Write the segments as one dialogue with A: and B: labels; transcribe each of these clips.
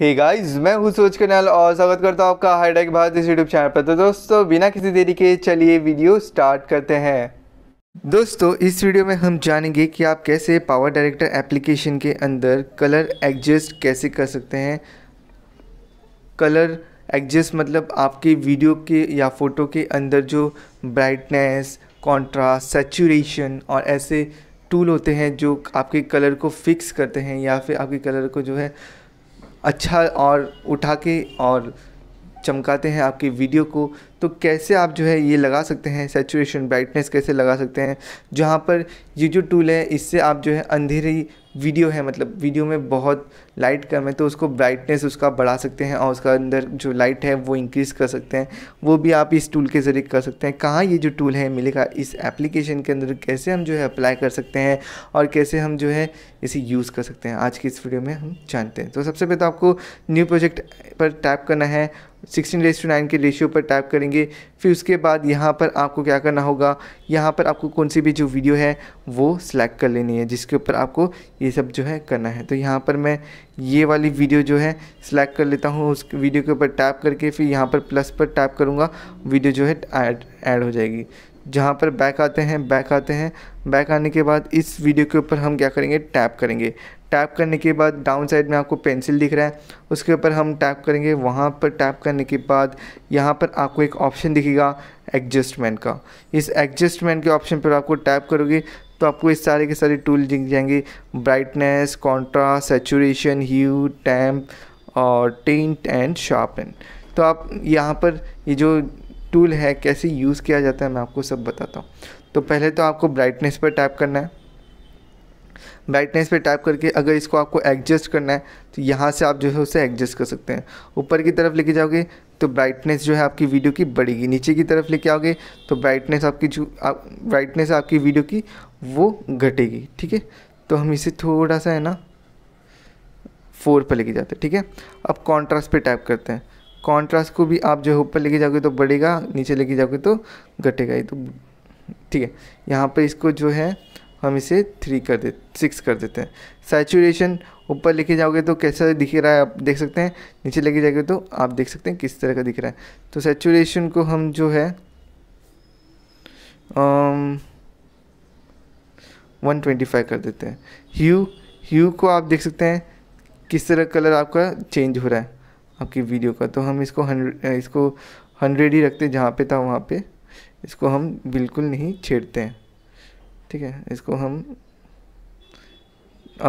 A: हे hey guys, मैं हूँ सूरज कन्याल और स्वागत करता हूँ आपका हाईटेक भारत इस यूट्यूब चैनल पर तो दोस्तों बिना किसी देरी के चलिए वीडियो स्टार्ट करते हैं दोस्तों इस वीडियो में हम जानेंगे कि आप कैसे पावर डायरेक्टर एप्लीकेशन के अंदर कलर एडजस्ट कैसे कर सकते हैं कलर एडजस्ट मतलब आपके वीडियो के या फ़ोटो के अंदर जो ब्राइटनेस कॉन्ट्रास्ट सेचुरेशन और ऐसे टूल होते हैं जो आपके कलर को फिक्स करते हैं या फिर आपके कलर को जो है अच्छा और उठा के और चमकाते हैं आपकी वीडियो को तो कैसे आप जो है ये लगा सकते हैं सेचुरेशन ब्राइटनेस कैसे लगा सकते हैं जहाँ पर ये जो टूल है इससे आप जो है अंधेरी वीडियो है मतलब वीडियो में बहुत लाइट कम है तो उसको ब्राइटनेस उसका बढ़ा सकते हैं और उसका अंदर जो लाइट है वो इंक्रीज़ कर सकते हैं वो भी आप इस टूल के ज़रिए कर सकते हैं कहाँ ये जो टूल है मिलेगा इस एप्लीकेशन के अंदर कैसे हम जो है अप्लाई कर सकते हैं और कैसे हम जो है इसे यूज़ कर सकते हैं आज की इस वीडियो में हम जानते हैं तो सबसे पहले तो आपको न्यू प्रोजेक्ट पर टैप करना है सिक्सटीन रेस टू नाइन के रेशियो पर टैप करेंगे फिर उसके बाद यहाँ पर आपको क्या करना होगा यहाँ पर आपको कौन सी भी जो वीडियो है वो सिलेक्ट कर लेनी है जिसके ऊपर आपको ये सब जो है करना है तो यहाँ पर मैं ये वाली वीडियो जो है सिलेक्ट कर लेता हूँ उस वीडियो के ऊपर टैप करके फिर यहाँ पर प्लस पर टैप करूँगा वीडियो जो है ऐड हो जाएगी जहाँ पर बैक आते हैं बैक आते हैं बैक आने के बाद इस वीडियो के ऊपर हम क्या करेंगे टैप करेंगे टैप करने के बाद डाउन साइड में आपको पेंसिल दिख रहा है उसके ऊपर हम टैप करेंगे वहाँ पर टैप करने के बाद यहाँ पर आपको एक ऑप्शन दिखेगा एडजस्टमेंट का इस एडजस्टमेंट के ऑप्शन पर आपको टैप करोगे तो आपको इस सारे के सारे टूल दिख जाएंगे brightness contrast saturation hue temp और टेंट एंड शार्पन तो आप यहाँ पर ये जो टूल है कैसे यूज़ किया जाता है मैं आपको सब बताता हूँ तो पहले तो आपको ब्राइटनेस पर टैप करना है ब्राइटनेस पे टाइप करके अगर इसको आपको एडजस्ट करना है तो यहाँ से आप जो है उसे एडजस्ट कर सकते हैं ऊपर की तरफ लेके जाओगे तो ब्राइटनेस जो है आपकी वीडियो की बढ़ेगी नीचे की तरफ लेके आओगे तो ब्राइटनेस आपकी जो आप ब्राइटनेस आपकी वीडियो की वो घटेगी ठीक है तो हम इसे थोड़ा सा है ना फोर पर लेके जाते हैं ठीक है अब कॉन्ट्रास्ट पर टाइप करते हैं कॉन्ट्रास्ट को भी आप जो है ऊपर लेके जाओगे तो बढ़ेगा नीचे लेके जाओगे तो घटेगा ये तो ठीक है यहाँ पर इसको जो है हम इसे थ्री कर दे सिक्स कर देते हैं सैचुरेशन ऊपर लेके जाओगे तो कैसा दिख रहा है आप देख सकते हैं नीचे लेके जाओगे तो आप देख सकते हैं किस तरह का दिख रहा है तो सैचुरेशन को हम जो है वन ट्वेंटी फाइव कर देते हैं ह्यू ह्यू को आप देख सकते हैं किस तरह कलर आपका चेंज हो रहा है आपकी वीडियो का तो हम इसको हंड्रेड इसको हंड्रेड ही रखते जहाँ पे था वहाँ पे इसको हम बिल्कुल नहीं छेड़ते हैं ठीक है इसको हम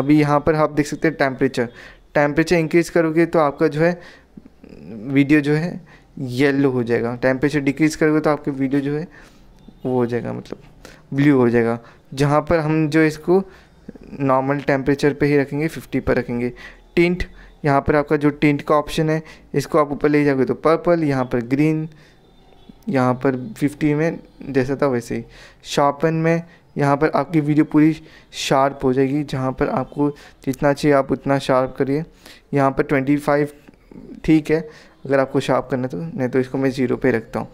A: अभी यहाँ पर आप देख सकते हैं टेम्परेचर टेम्परेचर इंक्रीज़ करोगे तो आपका जो है वीडियो जो है येलो हो जाएगा टेम्परेचर डिक्रीज़ करोगे तो आपकी वीडियो जो है वो हो जाएगा मतलब ब्लू हो जाएगा जहाँ पर हम जो इसको नॉर्मल टेम्परेचर पे ही रखेंगे 50 पर रखेंगे टिंट यहाँ पर आपका जो टेंट का ऑप्शन है इसको आप ऊपर ले जाओगे तो पर्पल यहाँ पर ग्रीन यहाँ पर फिफ्टी में जैसा था वैसे ही शार्पन में यहाँ पर आपकी वीडियो पूरी शार्प हो जाएगी जहाँ पर आपको जितना चाहिए आप उतना शार्प करिए यहाँ पर ट्वेंटी फाइव ठीक है अगर आपको शार्प करना तो नहीं तो इसको मैं ज़ीरो पे रखता हूँ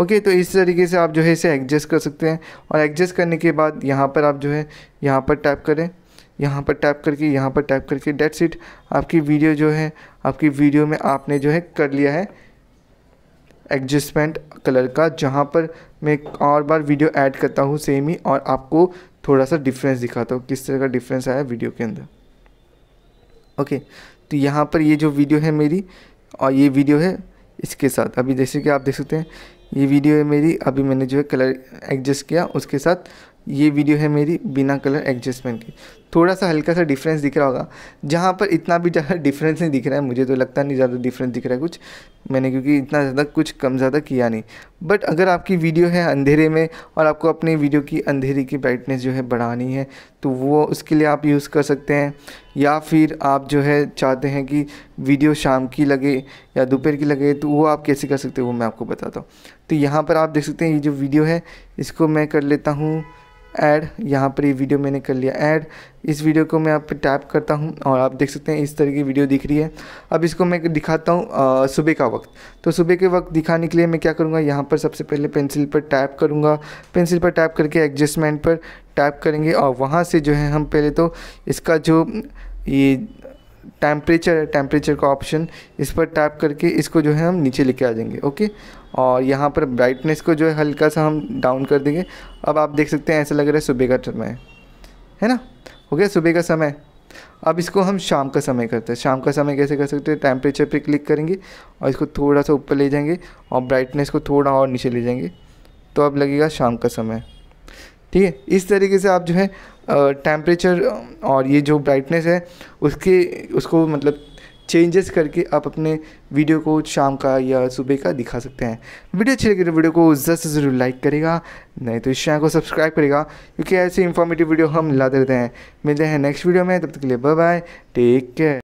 A: ओके तो इस तरीके से आप जो है इसे एडजस्ट कर सकते हैं और एडजस्ट करने के बाद यहाँ पर आप जो है यहाँ पर टैप करें यहाँ पर टैप करके यहाँ पर टैप करके डेट सीट आपकी वीडियो जो है आपकी वीडियो में आपने जो है कर लिया है एडजस्टमेंट कलर का जहाँ पर मैं और बार वीडियो ऐड करता हूँ सेम ही और आपको थोड़ा सा डिफरेंस दिखाता हूँ किस तरह का डिफरेंस आया वीडियो के अंदर ओके तो यहाँ पर ये जो वीडियो है मेरी और ये वीडियो है इसके साथ अभी जैसे कि आप देख सकते हैं ये वीडियो है मेरी अभी मैंने जो है कलर एडजस्ट किया उसके साथ ये वीडियो है मेरी बिना कलर एडजस्टमेंट की थोड़ा सा हल्का सा डिफरेंस दिख रहा होगा जहाँ पर इतना भी ज़्यादा डिफरेंस नहीं दिख रहा है मुझे तो लगता नहीं ज़्यादा डिफरेंस दिख रहा है कुछ मैंने क्योंकि इतना ज़्यादा कुछ कम ज़्यादा किया नहीं बट अगर आपकी वीडियो है अंधेरे में और आपको अपने वीडियो की अंधेरे की ब्राइटनेस जो है बढ़ानी है तो वो उसके लिए आप यूज़ कर सकते हैं या फिर आप जो है चाहते हैं कि वीडियो शाम की लगे या दोपहर की लगे तो वो आप कैसे कर सकते हो वो मैं आपको बताता हूँ तो यहाँ पर आप देख सकते हैं ये जो वीडियो है इसको मैं कर लेता हूँ ऐड यहाँ पर ये वीडियो मैंने कर लिया ऐड इस वीडियो को मैं आप पे टैप करता हूँ और आप देख सकते हैं इस तरह की वीडियो दिख रही है अब इसको मैं दिखाता हूँ सुबह का वक्त तो सुबह के वक्त दिखाने के लिए मैं क्या करूँगा यहाँ पर सबसे पहले पेंसिल पर टैप करूँगा पेंसिल पर टैप करके एडजस्टमेंट पर टैप करेंगे और वहाँ से जो है हम पहले तो इसका जो ये टेम्परेचर है टेम्परेचर का ऑप्शन इस पर टैप करके इसको जो है हम नीचे लेके आ जाएंगे ओके और यहाँ पर ब्राइटनेस को जो है हल्का सा हम डाउन कर देंगे अब आप देख सकते हैं ऐसा लग रहा है सुबह का समय है ना हो गया सुबह का समय अब इसको हम शाम का समय करते हैं शाम का समय कैसे कर सकते हैं टेम्परेचर पर क्लिक करेंगे और इसको थोड़ा सा ऊपर ले जाएंगे और ब्राइटनेस को थोड़ा और नीचे ले जाएंगे तो अब लगेगा शाम का समय ठीक है इस तरीके से आप जो है टेम्परेचर और ये जो ब्राइटनेस है उसके उसको मतलब चेंजेस करके आप अपने वीडियो को शाम का या सुबह का दिखा सकते हैं वीडियो अच्छी लगी तो वीडियो को ज़रूर से ज़रूर लाइक करेगा नहीं तो इस चैनल को सब्सक्राइब करेगा क्योंकि ऐसे इन्फॉर्मेटिव वीडियो हम लाते रहते हैं मिलते हैं नेक्स्ट वीडियो में तब तक के लिए बाय बाय टेक केयर